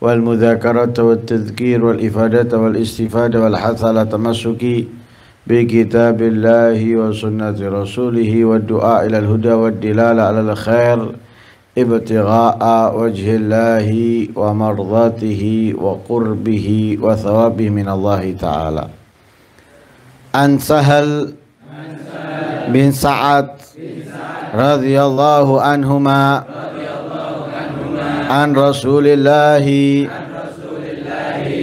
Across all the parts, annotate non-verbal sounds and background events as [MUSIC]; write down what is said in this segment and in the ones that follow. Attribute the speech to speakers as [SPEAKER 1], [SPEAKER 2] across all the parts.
[SPEAKER 1] والمذاكرة والتذكير والإفادة والاستفادة والحث على تمسك بكتاب الله وسنة رسوله والدعاء إلى الهدى والدلالة على الخير ابتغاء وجه الله ومرضاته وقربه وثوابه من الله تعالى عن سهل بن سعد رضي الله عنهما عن رسول الله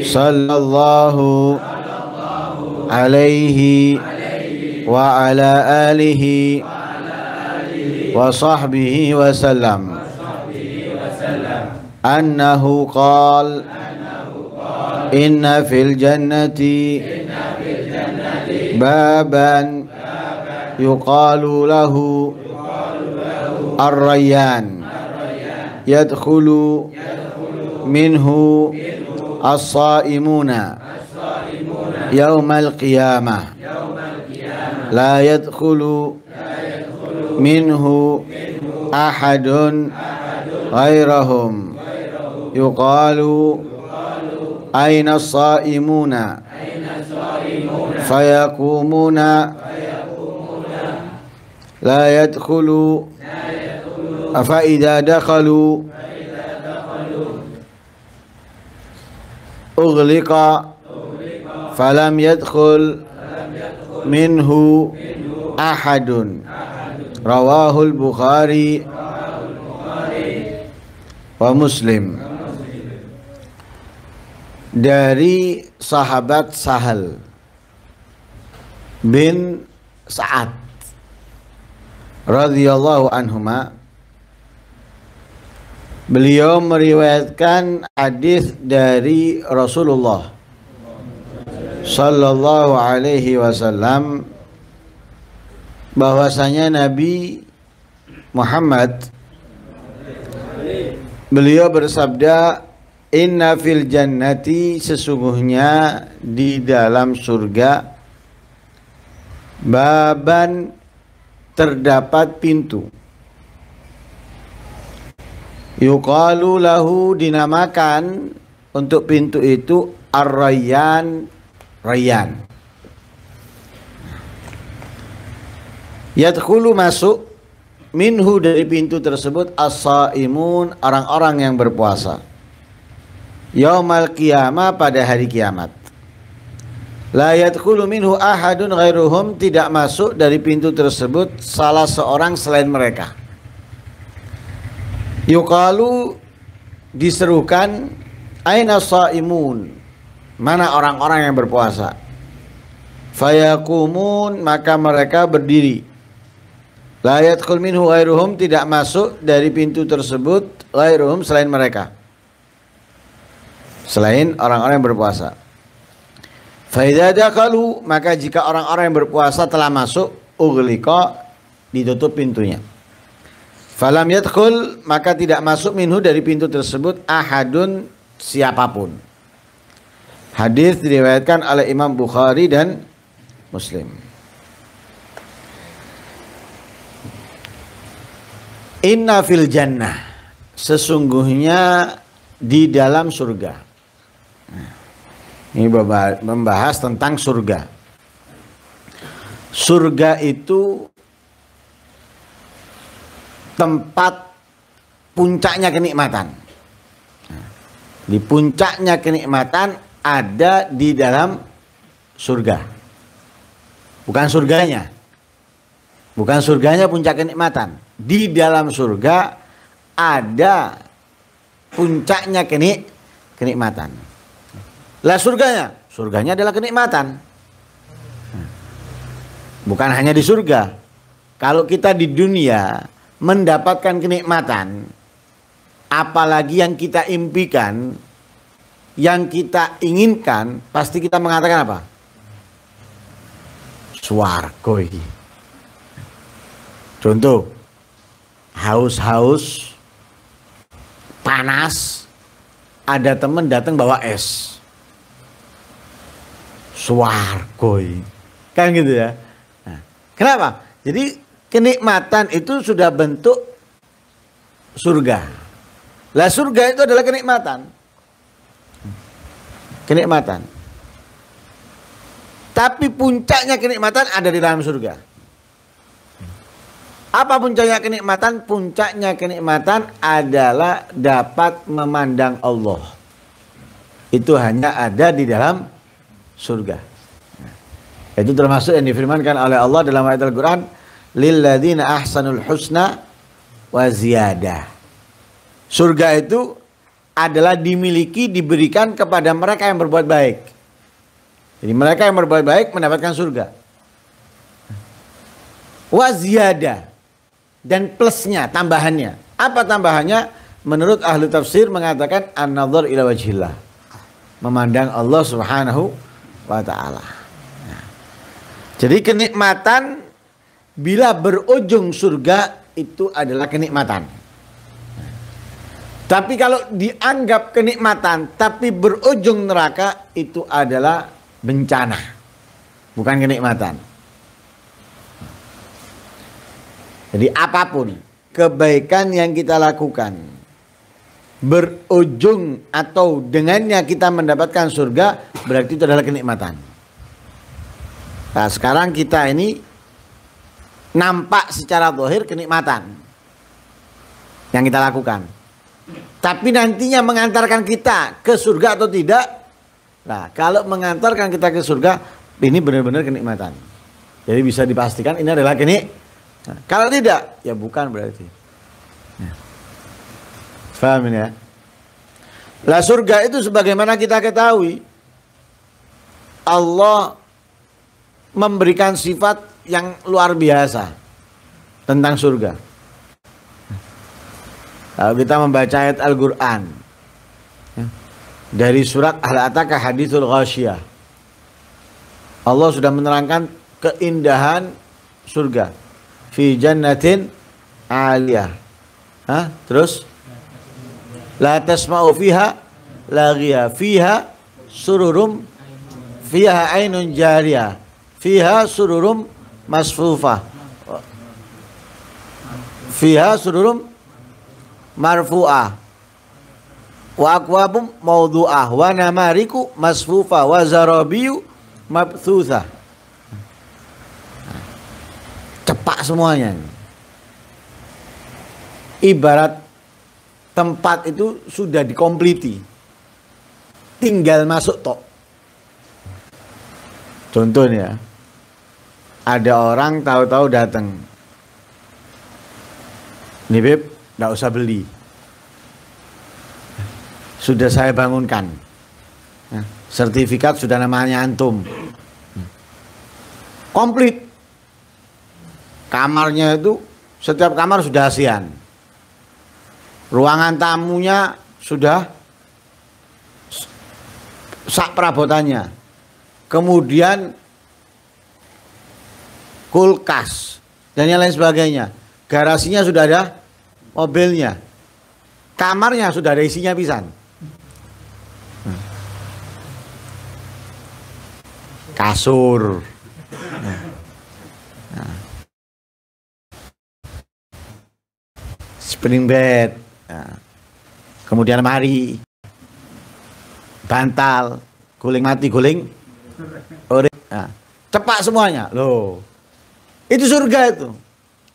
[SPEAKER 1] صلى الله عليه وعلى آله وصحبه وسلم أنه قال إن في الجنة بابا يقال له الريان يدخل منه الصائمون يوم القيامة لا يدخل منه أحد غيرهم يقال أين الصائمون فيقومون لا يدخل أفإذا دخلوا أغلق فلم يدخل منه أحد رواه البخاري ومسلم dari sahabat Sahal bin Sa'ad radhiyallahu anhuma Beliau meriwayatkan hadis dari Rasulullah Sallallahu alaihi wasallam bahwasanya Nabi Muhammad beliau bersabda Inna fil jannati sesungguhnya di dalam surga baban terdapat pintu Yuqalu lahu dinamakan untuk pintu itu Ar-Rayyan Rayyan. Yadkhulu masuk minhu dari pintu tersebut as-saimun orang-orang yang berpuasa. Yaumal qiyamah pada hari kiamat. La yadkhulu minhu ahadun ghairuhum tidak masuk dari pintu tersebut salah seorang selain mereka. Yukalu diserukan aina saimun? Mana orang-orang yang berpuasa? Fayakumun maka mereka berdiri. Layat minhu airuhum tidak masuk dari pintu tersebut airuhum selain mereka. Selain orang-orang yang berpuasa. Faidada kalu maka jika orang-orang yang berpuasa telah masuk ugliqa ditutup pintunya. Falam yadkhul maka tidak masuk minhu dari pintu tersebut ahadun siapapun. Hadis diriwayatkan oleh Imam Bukhari dan Muslim. Inna fil jannah sesungguhnya di dalam surga. Ini membahas tentang surga. Surga itu tempat puncaknya kenikmatan. Di puncaknya kenikmatan ada di dalam surga. Bukan surganya. Bukan surganya puncak kenikmatan. Di dalam surga ada puncaknya kenik kenikmatan. Lah surganya, surganya adalah kenikmatan. Bukan hanya di surga. Kalau kita di dunia mendapatkan kenikmatan, apalagi yang kita impikan, yang kita inginkan, pasti kita mengatakan apa? Suargo ini. Contoh, haus-haus, panas, ada teman datang bawa es. Suargo ini. Kan gitu ya. Nah, kenapa? Jadi kenikmatan itu sudah bentuk surga. Lah surga itu adalah kenikmatan. Kenikmatan. Tapi puncaknya kenikmatan ada di dalam surga. Apa puncaknya kenikmatan? Puncaknya kenikmatan adalah dapat memandang Allah. Itu hanya ada di dalam surga. Nah, itu termasuk yang difirmankan oleh Allah dalam ayat Al-Quran lilladzina ahsanul husna wa ziyadah. Surga itu adalah dimiliki diberikan kepada mereka yang berbuat baik. Jadi mereka yang berbuat baik mendapatkan surga. Wa ziyadah dan plusnya tambahannya. Apa tambahannya? Menurut ahli tafsir mengatakan an-nadhar ila wajhillah. Memandang Allah Subhanahu wa taala. Nah. Jadi kenikmatan bila berujung surga itu adalah kenikmatan. Tapi kalau dianggap kenikmatan tapi berujung neraka itu adalah bencana. Bukan kenikmatan. Jadi apapun kebaikan yang kita lakukan berujung atau dengannya kita mendapatkan surga berarti itu adalah kenikmatan. Nah, sekarang kita ini nampak secara zahir kenikmatan yang kita lakukan. Tapi nantinya mengantarkan kita ke surga atau tidak? Nah, kalau mengantarkan kita ke surga, ini benar-benar kenikmatan. Jadi bisa dipastikan ini adalah kenik. Nah, kalau tidak, ya bukan berarti. Ya. Faham ini ya? Lah surga itu sebagaimana kita ketahui Allah memberikan sifat yang luar biasa tentang surga. Kalau kita membaca ayat Al-Quran ya, dari surat Al-Ataka Hadithul Ghashiyah. Allah sudah menerangkan keindahan surga. Fi jannatin aliyah. Hah? Terus? La tasma'u fiha laghiya. Fiha sururum fiha ainun jariyah. Fiha sururum masfufah fiha sudurum marfu'ah wa akwabum mawdu'ah wa namariku masfufah wa zarabiyu mabthuthah cepak semuanya ibarat tempat itu sudah dikompliti tinggal masuk tok contohnya ada orang tahu-tahu datang. Nih Beb, nggak usah beli. Sudah saya bangunkan. Ya, sertifikat sudah namanya antum. Komplit. Kamarnya itu setiap kamar sudah asian. Ruangan tamunya sudah sak perabotannya. Kemudian kulkas, dan yang lain sebagainya. Garasinya sudah ada mobilnya. Kamarnya sudah ada isinya pisan. Hmm. Kasur. Hmm. Nah. Spring bed. Nah. Kemudian mari. Bantal. Guling mati, guling. Nah. Cepat semuanya. Loh. Itu surga itu.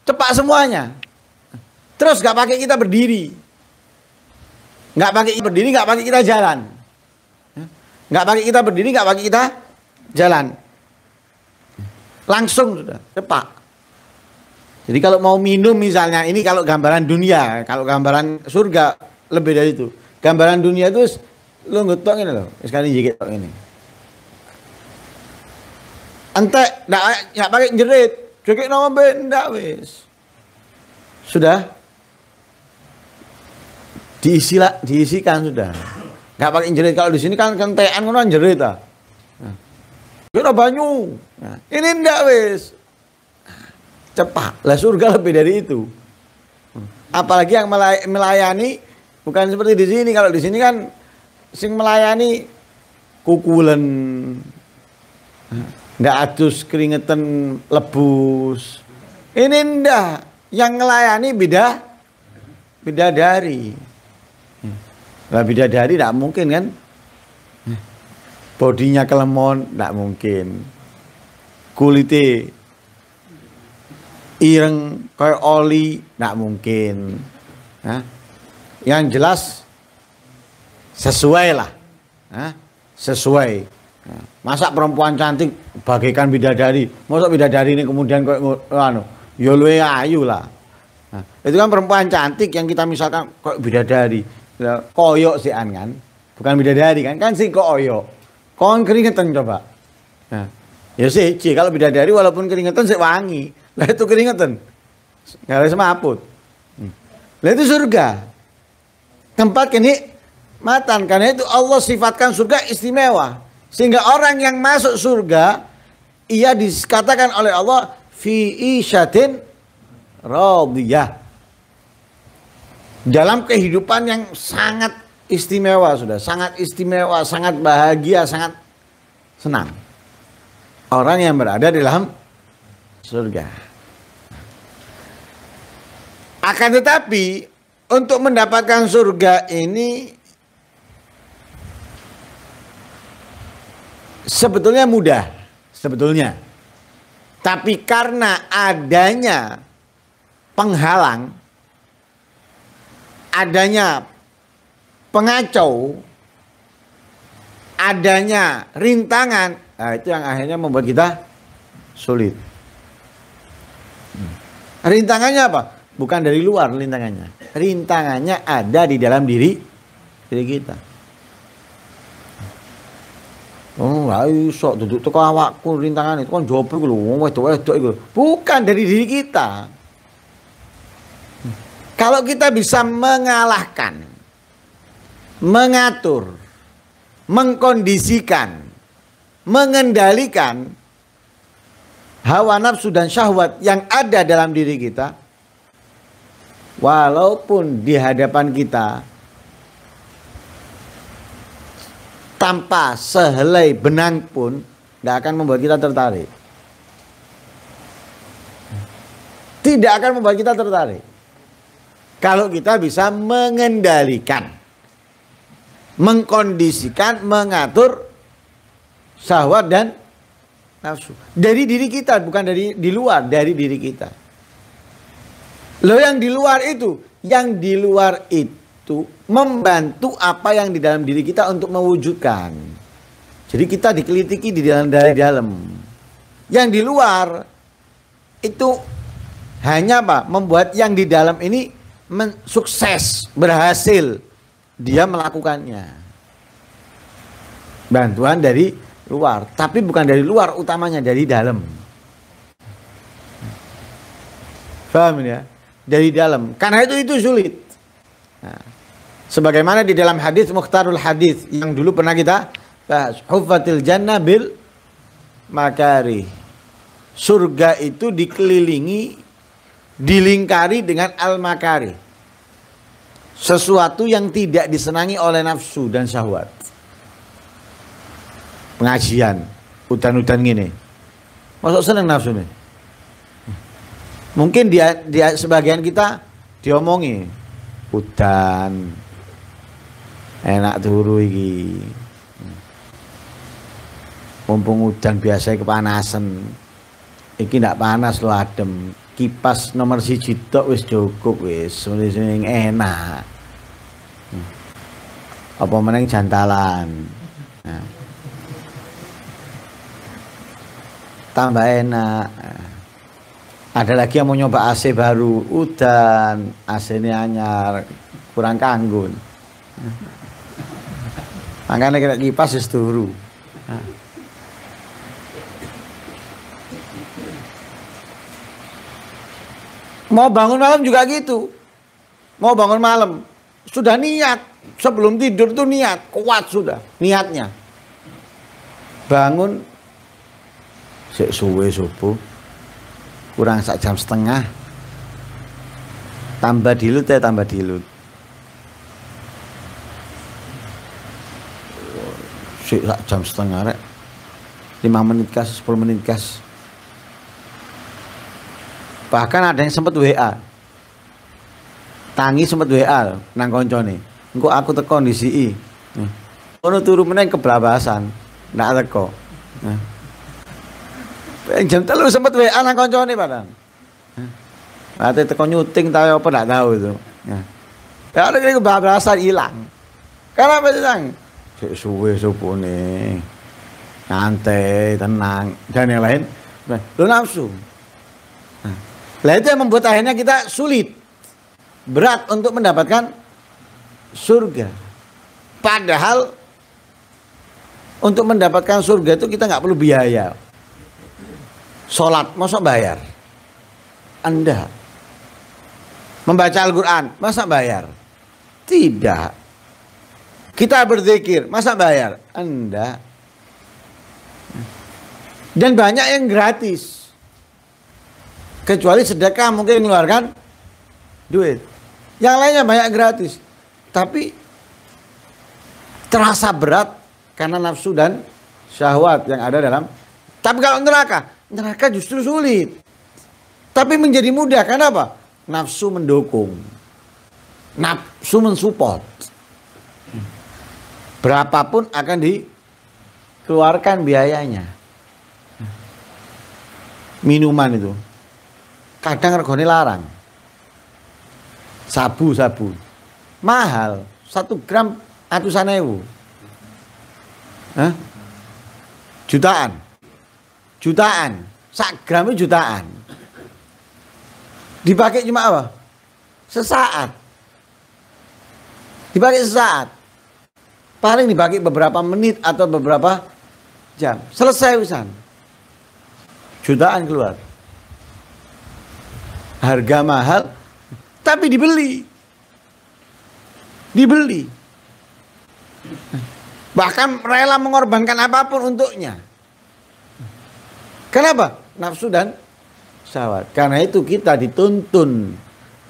[SPEAKER 1] Cepat semuanya. Terus gak pakai kita berdiri. gak pakai kita berdiri, gak pakai kita jalan. gak pakai kita berdiri, gak pakai kita jalan. Langsung sudah, cepat. Jadi kalau mau minum misalnya, ini kalau gambaran dunia, kalau gambaran surga lebih dari itu. Gambaran dunia itu lu ngetok ini loh, sekali jigit ini. Entek, gak pakai jerit, Cekik nama benda wis. Sudah diisi lah, diisikan sudah. Gak pakai jerit kalau di sini kan kentean kan jerit ah. Kira nah. banyu. Nah, ini ndak wis. Cepat. Lah surga lebih dari itu. Apalagi yang melayani bukan seperti di sini. Kalau di sini kan sing melayani kukulen. Nah nggak adus keringetan lebus ini ndak yang melayani beda beda dari lah beda dari tidak mungkin kan bodinya kelemon tidak mungkin kulite ireng kayak oli tidak mungkin Hah? yang jelas sesuai lah Hah? sesuai Masa perempuan cantik bagaikan bidadari? Masa bidadari ini kemudian kok anu, ya lu ayu lah. Nah, itu kan perempuan cantik yang kita misalkan kok bidadari. Koyok sih an kan. Bukan bidadari kan, kan si koyok. Kon keringetan coba. Nah, ya sih, kalau bidadari walaupun keringetan sih wangi. Lah itu keringetan. Gak ada semaput. Hmm. Lah itu surga. Tempat ini matan karena itu Allah sifatkan surga istimewa. Sehingga orang yang masuk surga, ia dikatakan oleh Allah, fi isyatin radiyah. Dalam kehidupan yang sangat istimewa sudah, sangat istimewa, sangat bahagia, sangat senang. Orang yang berada di dalam surga. Akan tetapi untuk mendapatkan surga ini sebetulnya mudah sebetulnya. Tapi karena adanya penghalang, adanya pengacau, adanya rintangan, nah itu yang akhirnya membuat kita sulit. Hmm. Rintangannya apa? Bukan dari luar rintangannya. Rintangannya ada di dalam diri diri kita. Oh, ra iso duduk teko awakku rintangan itu kan jopo iku lho wong wedok-wedok iku. Bukan dari diri kita. Kalau kita bisa mengalahkan, mengatur, mengkondisikan, mengendalikan hawa nafsu dan syahwat yang ada dalam diri kita, walaupun di hadapan kita tanpa sehelai benang pun tidak akan membuat kita tertarik. Tidak akan membuat kita tertarik. Kalau kita bisa mengendalikan, mengkondisikan, mengatur syahwat dan nafsu. Dari diri kita, bukan dari di luar, dari diri kita. Lo yang di luar itu, yang di luar itu itu membantu apa yang di dalam diri kita untuk mewujudkan. Jadi kita dikelitiki di dalam dari dalam. Yang di luar itu hanya apa? Membuat yang di dalam ini sukses, berhasil dia melakukannya. Bantuan dari luar, tapi bukan dari luar utamanya dari dalam. Paham ya? Dari dalam. Karena itu itu sulit. Nah sebagaimana di dalam hadis Mukhtarul Hadis yang dulu pernah kita bahas Hufatil jannah bil makari surga itu dikelilingi dilingkari dengan al makari sesuatu yang tidak disenangi oleh nafsu dan syahwat pengajian hutan-hutan gini masuk seneng nafsu nih mungkin dia dia sebagian kita diomongi hutan enak turu iki mumpung udang biasa kepanasan iki ndak panas lo adem kipas nomor siji tok wis cukup wis sing enak apa meneng jantalan nah. tambah enak ada lagi yang mau nyoba AC baru udan AC ini anyar kurang kanggun angkanya kena kipas ya turu. Mau bangun malam juga gitu. Mau bangun malam sudah niat sebelum tidur tuh niat kuat sudah niatnya. Bangun sik suwe subuh kurang sak jam setengah tambah dilut ya tambah dilut sik sak jam setengah rek. 5 menit kas, sepuluh menit kas. Bahkan ada yang sempat WA. Tangi sempat WA nang koncone. Engko aku teko di CI. Nah. Ono turu meneng keblabasan. Ndak teko. Nah. jam telu sempat WA nang koncone padahal. Ate teko nyuting tayo apa ndak tahu itu. Ya. Nah. Ya ada kebablasan hilang. Karena apa sih Sik suwe supune. Santai, tenang. Dan yang lain, lo nafsu. Nah, lah itu yang membuat akhirnya kita sulit. Berat untuk mendapatkan surga. Padahal untuk mendapatkan surga itu kita nggak perlu biaya. Sholat, masa bayar? Anda membaca Al-Quran, masa bayar? Tidak. Kita berzikir, masa bayar? anda Dan banyak yang gratis. Kecuali sedekah mungkin mengeluarkan duit. Yang lainnya banyak gratis. Tapi terasa berat karena nafsu dan syahwat yang ada dalam. Tapi kalau neraka, neraka justru sulit. Tapi menjadi mudah karena apa? Nafsu mendukung. Nafsu mensupport berapapun akan dikeluarkan biayanya minuman itu kadang regone larang sabu sabu mahal satu gram atusan ewu Hah? jutaan jutaan sak gram itu jutaan dipakai cuma apa sesaat dipakai sesaat Paling dibagi beberapa menit atau beberapa jam. Selesai urusan. Jutaan keluar. Harga mahal, tapi dibeli. Dibeli. Bahkan rela mengorbankan apapun untuknya. Kenapa? Nafsu dan syahwat. Karena itu kita dituntun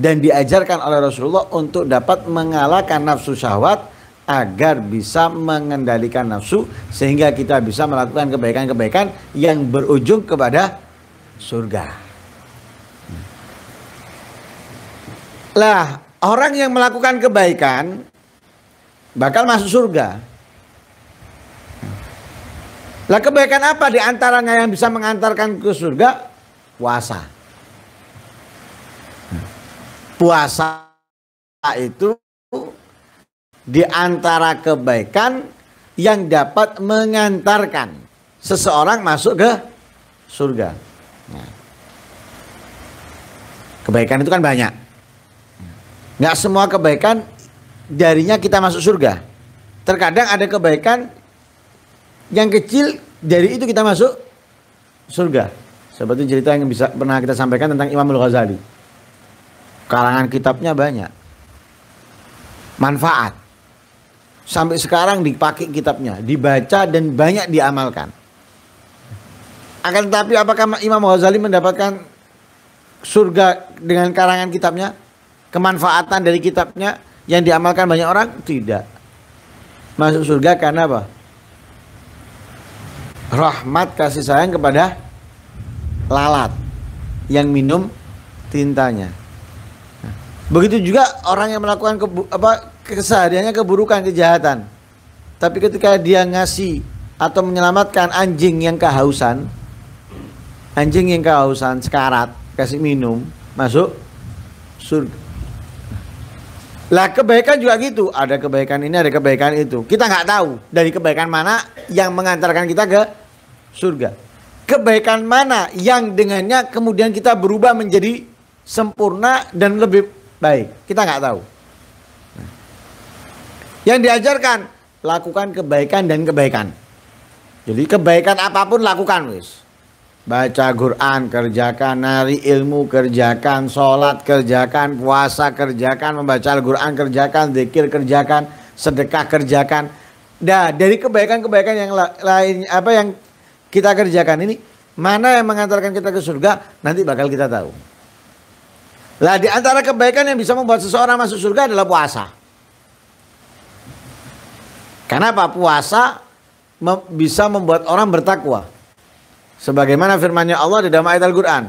[SPEAKER 1] dan diajarkan oleh Rasulullah untuk dapat mengalahkan nafsu syahwat agar bisa mengendalikan nafsu sehingga kita bisa melakukan kebaikan-kebaikan yang berujung kepada surga. Lah, orang yang melakukan kebaikan bakal masuk surga. Lah kebaikan apa di antaranya yang bisa mengantarkan ke surga? Puasa. Puasa itu di antara kebaikan yang dapat mengantarkan seseorang masuk ke surga. Nah. Kebaikan itu kan banyak. Nggak semua kebaikan jarinya kita masuk surga. Terkadang ada kebaikan yang kecil dari itu kita masuk surga. Seperti cerita yang bisa pernah kita sampaikan tentang Imam al Ghazali. Kalangan kitabnya banyak. Manfaat sampai sekarang dipakai kitabnya, dibaca dan banyak diamalkan. Akan tetapi apakah Imam Ghazali mendapatkan surga dengan karangan kitabnya? Kemanfaatan dari kitabnya yang diamalkan banyak orang? Tidak. Masuk surga karena apa? Rahmat kasih sayang kepada lalat yang minum tintanya. Nah, begitu juga orang yang melakukan kebu apa, kesehariannya keburukan, kejahatan. Tapi ketika dia ngasih atau menyelamatkan anjing yang kehausan, anjing yang kehausan, sekarat, kasih minum, masuk surga. Lah kebaikan juga gitu, ada kebaikan ini, ada kebaikan itu. Kita nggak tahu dari kebaikan mana yang mengantarkan kita ke surga. Kebaikan mana yang dengannya kemudian kita berubah menjadi sempurna dan lebih baik. Kita nggak tahu. Yang diajarkan lakukan kebaikan dan kebaikan. Jadi kebaikan apapun lakukan wis. Baca Quran kerjakan, nari ilmu kerjakan, sholat kerjakan, puasa kerjakan, membaca Al-Quran kerjakan, zikir kerjakan, sedekah kerjakan. Nah, dari kebaikan-kebaikan yang lain apa yang kita kerjakan ini mana yang mengantarkan kita ke surga nanti bakal kita tahu. Lah di antara kebaikan yang bisa membuat seseorang masuk surga adalah puasa. Karena apa? Puasa mem bisa membuat orang bertakwa. Sebagaimana firmannya Allah di dalam ayat Al-Quran.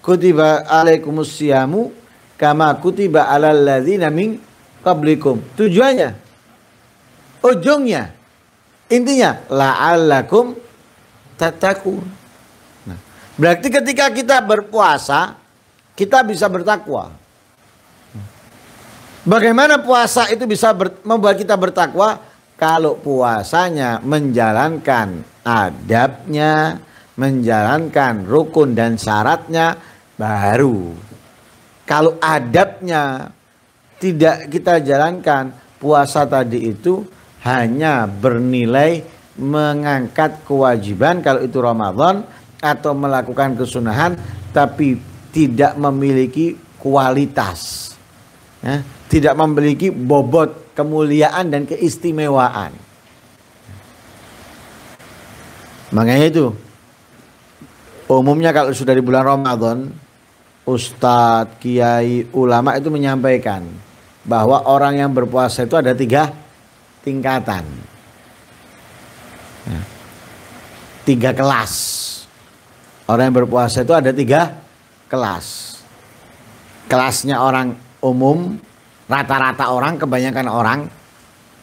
[SPEAKER 1] Kutiba alaikumus siyamu kama kutiba alal ladzina min qablikum. Tujuannya, ujungnya, intinya la'allakum tatakun. Nah, berarti ketika kita berpuasa, kita bisa bertakwa. Bagaimana puasa itu bisa membuat kita bertakwa? kalau puasanya menjalankan adabnya, menjalankan rukun dan syaratnya baru. Kalau adabnya tidak kita jalankan, puasa tadi itu hanya bernilai mengangkat kewajiban kalau itu Ramadan atau melakukan kesunahan tapi tidak memiliki kualitas. Ya, tidak memiliki bobot kemuliaan dan keistimewaan. Makanya itu umumnya kalau sudah di bulan Ramadan Ustadz, Kiai, ulama itu menyampaikan bahwa orang yang berpuasa itu ada tiga tingkatan, ya. tiga kelas. Orang yang berpuasa itu ada tiga kelas. Kelasnya orang umum, rata-rata orang kebanyakan orang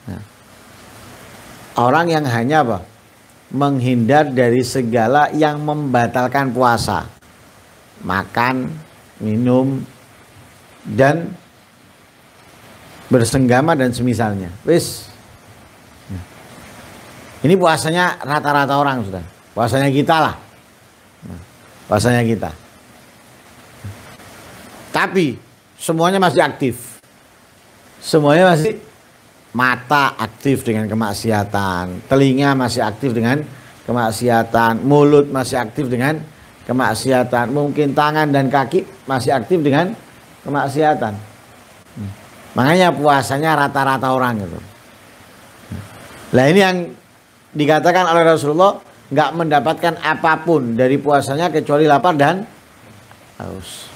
[SPEAKER 1] nah, orang yang hanya apa menghindar dari segala yang membatalkan puasa makan minum dan bersenggama dan semisalnya wis nah. ini puasanya rata-rata orang sudah puasanya kita lah nah. puasanya kita nah. tapi semuanya masih aktif Semuanya masih mata aktif dengan kemaksiatan, telinga masih aktif dengan kemaksiatan, mulut masih aktif dengan kemaksiatan, mungkin tangan dan kaki masih aktif dengan kemaksiatan. Hmm. Makanya puasanya rata-rata orang gitu. Nah ini yang dikatakan oleh Rasulullah nggak mendapatkan apapun dari puasanya kecuali lapar dan haus.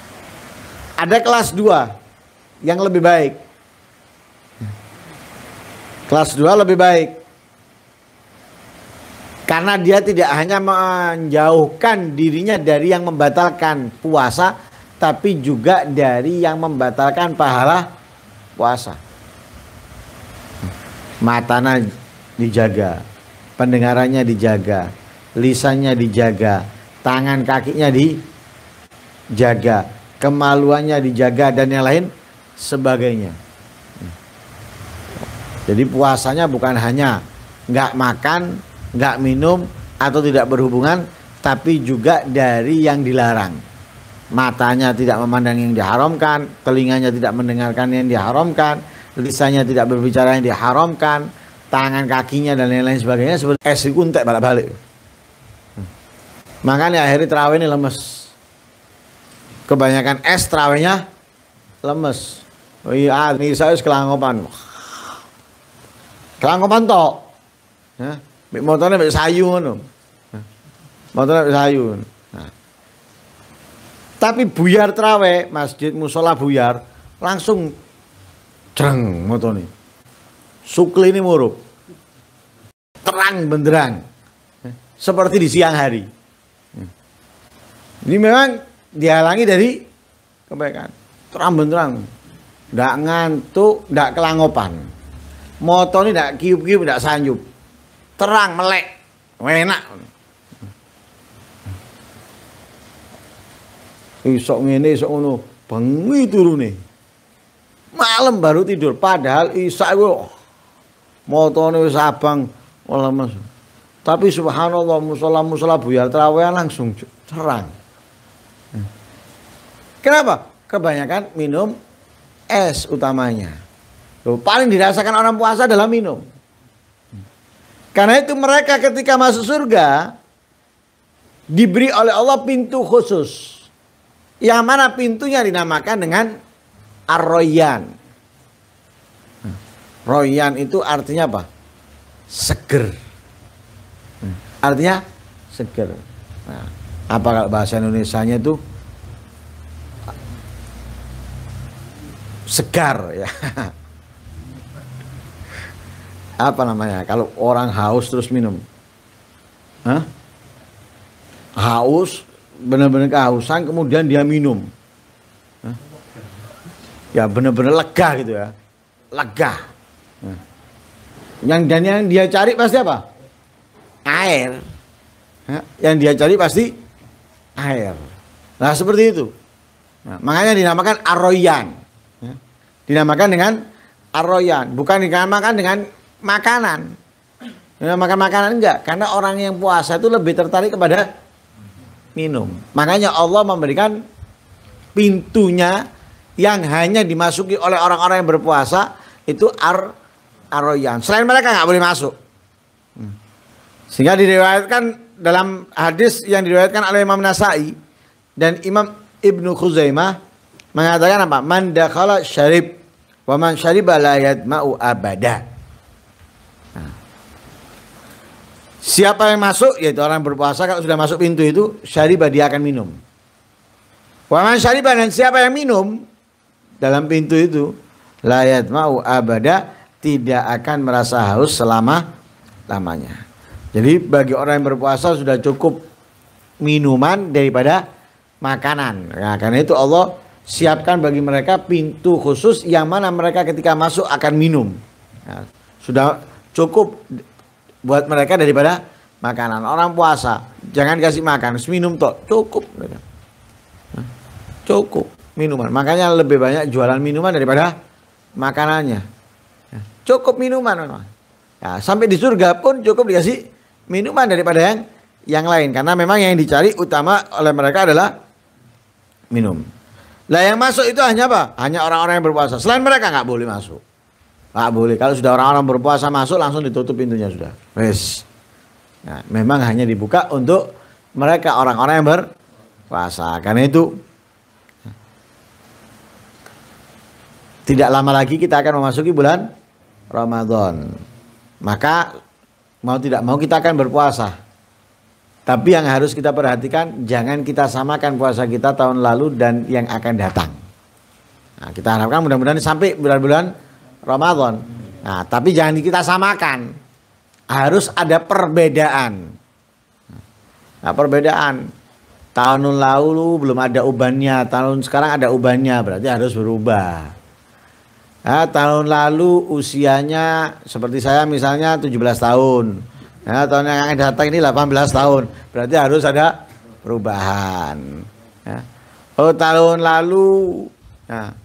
[SPEAKER 1] Ada kelas dua yang lebih baik. Kelas 2 lebih baik. Karena dia tidak hanya menjauhkan dirinya dari yang membatalkan puasa, tapi juga dari yang membatalkan pahala puasa. matanya dijaga, pendengarannya dijaga, lisannya dijaga, tangan kakinya dijaga, kemaluannya dijaga dan yang lain sebagainya. Jadi puasanya bukan hanya nggak makan, nggak minum atau tidak berhubungan, tapi juga dari yang dilarang. Matanya tidak memandang yang diharamkan, telinganya tidak mendengarkan yang diharamkan, lisannya tidak berbicara yang diharamkan, tangan kakinya dan lain-lain sebagainya seperti es kuntek balik-balik. Makanya akhirnya terawih ini lemes. Kebanyakan es terawihnya lemes. Oh iya, ini saya sekelangopan. Wah, Kelangkopan toh, Ya. Mik motone mik sayu ngono. Motone mik sayu. Nah. Tapi buyar trawe, masjid musola buyar, langsung motor motone. Sukli ini murup. Terang benderang. Seperti di siang hari. Ini memang dihalangi dari kebaikan. Terang benderang. tidak ngantuk, tidak kelangopan motor ini tidak kiup-kiup tidak sanjub terang melek enak isok ini, isok ngono bengi nih. malam baru tidur padahal isak gue oh, motone ini sabang malam mas tapi subhanallah musola musola buyar terawih langsung terang kenapa kebanyakan minum es utamanya Loh, paling dirasakan orang puasa adalah minum. Karena itu mereka ketika masuk surga diberi oleh Allah pintu khusus. Yang mana pintunya dinamakan dengan arroyan. Royan itu artinya apa? Seger. Artinya seger. Nah, apa kalau bahasa Indonesia-nya itu segar ya. [LAUGHS] apa namanya kalau orang haus terus minum Hah? haus benar-benar kehausan kemudian dia minum Hah? ya benar-benar lega gitu ya lega Hah? yang dan yang dia cari pasti apa air Hah? yang dia cari pasti air nah seperti itu nah, makanya dinamakan aroyan dinamakan dengan aroyan bukan dinamakan dengan makanan. Nah, makan makanan enggak, karena orang yang puasa itu lebih tertarik kepada minum. Makanya Allah memberikan pintunya yang hanya dimasuki oleh orang-orang yang berpuasa itu ar aroyan. Selain mereka nggak boleh masuk. Hmm. Sehingga diriwayatkan dalam hadis yang diriwayatkan oleh Imam Nasai dan Imam Ibnu Khuzaimah mengatakan apa? Man syarib wa man syariba la abada. Siapa yang masuk yaitu orang yang berpuasa kalau sudah masuk pintu itu syariba dia akan minum. Waman syariba dan siapa yang minum dalam pintu itu layat mau abada tidak akan merasa haus selama lamanya. Jadi bagi orang yang berpuasa sudah cukup minuman daripada makanan. Nah, karena itu Allah siapkan bagi mereka pintu khusus yang mana mereka ketika masuk akan minum. Nah, sudah cukup buat mereka daripada makanan. Orang puasa, jangan kasih makan, minum toh cukup. Cukup minuman. Makanya lebih banyak jualan minuman daripada makanannya. Ya. Cukup minuman memang. Ya, sampai di surga pun cukup dikasih minuman daripada yang yang lain karena memang yang dicari utama oleh mereka adalah minum. Lah yang masuk itu hanya apa? Hanya orang-orang yang berpuasa. Selain mereka nggak boleh masuk. Tak boleh. Kalau sudah orang-orang berpuasa masuk langsung ditutup pintunya sudah. Wes. Nah, memang hanya dibuka untuk mereka orang-orang yang berpuasa. Karena itu tidak lama lagi kita akan memasuki bulan Ramadan. Maka mau tidak mau kita akan berpuasa. Tapi yang harus kita perhatikan jangan kita samakan puasa kita tahun lalu dan yang akan datang. Nah, kita harapkan mudah-mudahan sampai bulan-bulan Ramadan. Nah, tapi jangan kita samakan. Harus ada perbedaan. Nah, perbedaan. Tahun lalu belum ada ubannya, tahun sekarang ada ubannya, berarti harus berubah. Nah, tahun lalu usianya seperti saya misalnya 17 tahun. Nah, tahun yang akan datang ini 18 tahun. Berarti harus ada perubahan. Ya. Oh, tahun lalu nah,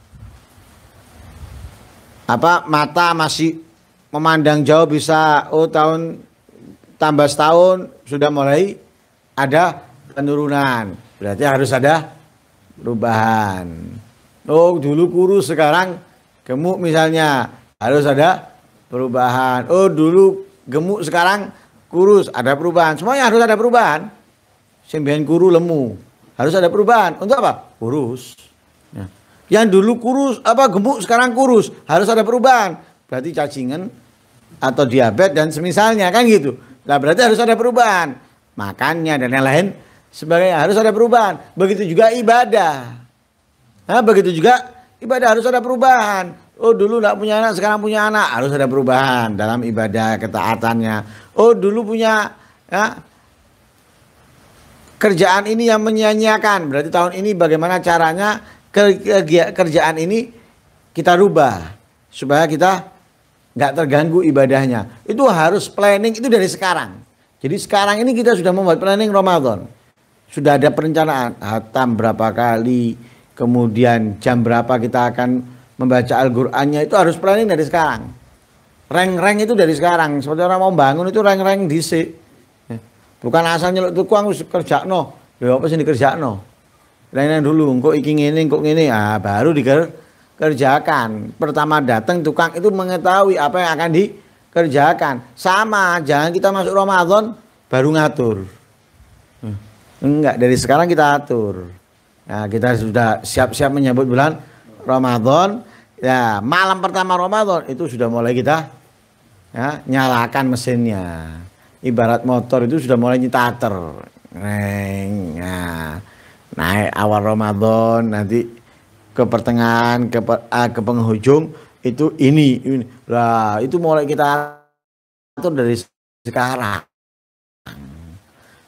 [SPEAKER 1] apa mata masih memandang jauh bisa oh tahun tambah setahun sudah mulai ada penurunan. Berarti harus ada perubahan. Oh dulu kurus sekarang gemuk misalnya harus ada perubahan. Oh dulu gemuk sekarang kurus ada perubahan. Semuanya harus ada perubahan. Sembilan kuru lemu harus ada perubahan. Untuk apa? Kurus. Yang dulu kurus apa gemuk sekarang kurus, harus ada perubahan. Berarti cacingan atau diabetes dan semisalnya kan gitu. Lah berarti harus ada perubahan. Makannya dan yang lain sebagainya harus ada perubahan. Begitu juga ibadah. Nah, begitu juga ibadah harus ada perubahan. Oh dulu nggak punya anak sekarang punya anak harus ada perubahan dalam ibadah ketaatannya. Oh dulu punya ya, kerjaan ini yang menyanyiakan berarti tahun ini bagaimana caranya kerjaan ini kita rubah supaya kita nggak terganggu ibadahnya. Itu harus planning itu dari sekarang. Jadi sekarang ini kita sudah membuat planning Ramadan. Sudah ada perencanaan hatam berapa kali, kemudian jam berapa kita akan membaca Al-Qur'annya itu harus planning dari sekarang. Reng-reng itu dari sekarang. Seperti orang mau bangun itu reng-reng disik. Ya. Bukan asal nyeluk tukang kerja no. Ya apa sih dikerja no? Pelayanan dulu, kok iki ngene, kok ngene, ah baru dikerjakan. Pertama datang tukang itu mengetahui apa yang akan dikerjakan. Sama, jangan kita masuk Ramadan baru ngatur. Hmm. Enggak, dari sekarang kita atur. Nah, kita sudah siap-siap menyambut bulan Ramadan. Ya, malam pertama Ramadan itu sudah mulai kita ya, nyalakan mesinnya. Ibarat motor itu sudah mulai reng Nah, Nah, awal Ramadan nanti ke pertengahan ke ah, ke penghujung itu ini, ini. Lah, itu mulai kita atur dari sekarang.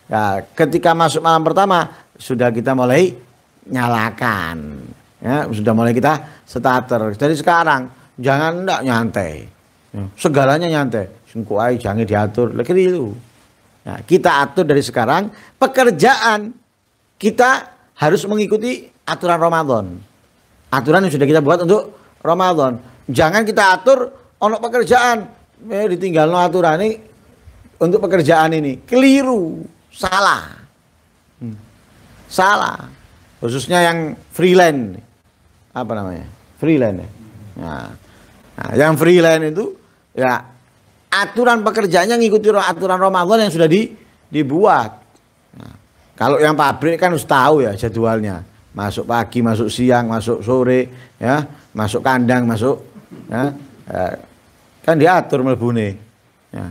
[SPEAKER 1] Ya, ketika masuk malam pertama sudah kita mulai nyalakan. Ya, sudah mulai kita starter. Dari sekarang jangan enggak nyantai. Ya. Segalanya nyantai. Sungkuai jangan diatur. Lagi itu. Nah, kita atur dari sekarang pekerjaan kita harus mengikuti aturan Ramadan. Aturan yang sudah kita buat untuk Ramadan. Jangan kita atur untuk pekerjaan, eh, ditinggal no aturan ini untuk pekerjaan ini. Keliru, salah. Hmm. Salah. Khususnya yang freelance. Apa namanya? Freelance. Nah, nah, yang freelance itu ya aturan pekerjaannya ngikuti aturan Ramadan yang sudah di, dibuat. Kalau yang pabrik kan harus tahu ya jadwalnya. Masuk pagi, masuk siang, masuk sore, ya, masuk kandang, masuk ya. Eh, kan diatur melebune. Ya.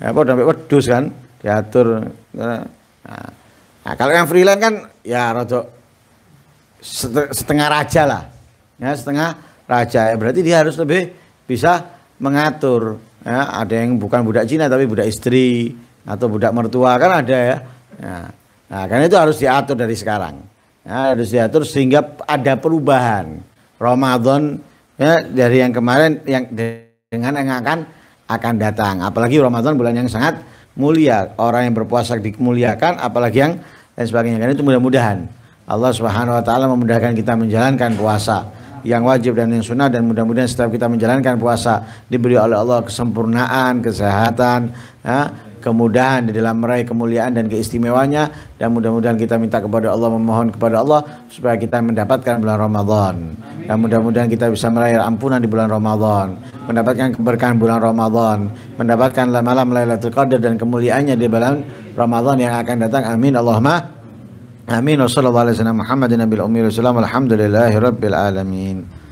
[SPEAKER 1] Ya, sampai wedus kan diatur. Ya. Nah, nah, kalau yang freelance kan ya rotok setengah raja lah. Ya, setengah raja. Ya, berarti dia harus lebih bisa mengatur. Ya, ada yang bukan budak Cina tapi budak istri atau budak mertua kan ada ya. ya. Nah, karena itu harus diatur dari sekarang. Nah, harus diatur sehingga ada perubahan. Ramadan ya, dari yang kemarin yang dengan yang akan akan datang. Apalagi Ramadan bulan yang sangat mulia. Orang yang berpuasa dikemuliakan apalagi yang dan sebagainya. Karena itu mudah-mudahan Allah Subhanahu wa taala memudahkan kita menjalankan puasa yang wajib dan yang sunnah dan mudah-mudahan setiap kita menjalankan puasa diberi oleh Allah kesempurnaan, kesehatan, ya, kemudahan di dalam meraih kemuliaan dan keistimewanya dan mudah-mudahan kita minta kepada Allah memohon kepada Allah supaya kita mendapatkan bulan Ramadan dan mudah-mudahan kita bisa meraih ampunan di bulan Ramadan mendapatkan keberkahan bulan Ramadan mendapatkan malam Lailatul Qadar dan kemuliaannya di bulan Ramadan yang akan datang amin Allahumma amin wa sallallahu alaihi wasallam Muhammadin nabil ummi wa sallam alhamdulillahi rabbil alamin